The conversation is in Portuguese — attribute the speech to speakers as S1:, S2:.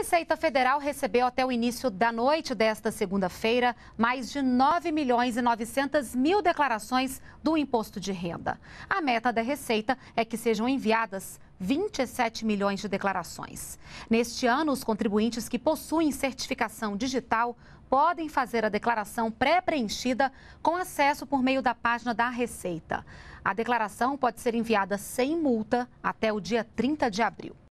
S1: Receita Federal recebeu até o início da noite desta segunda-feira mais de 9 milhões e 900 mil declarações do imposto de renda. A meta da Receita é que sejam enviadas 27 milhões de declarações. Neste ano, os contribuintes que possuem certificação digital podem fazer a declaração pré-preenchida com acesso por meio da página da Receita. A declaração pode ser enviada sem multa até o dia 30 de abril.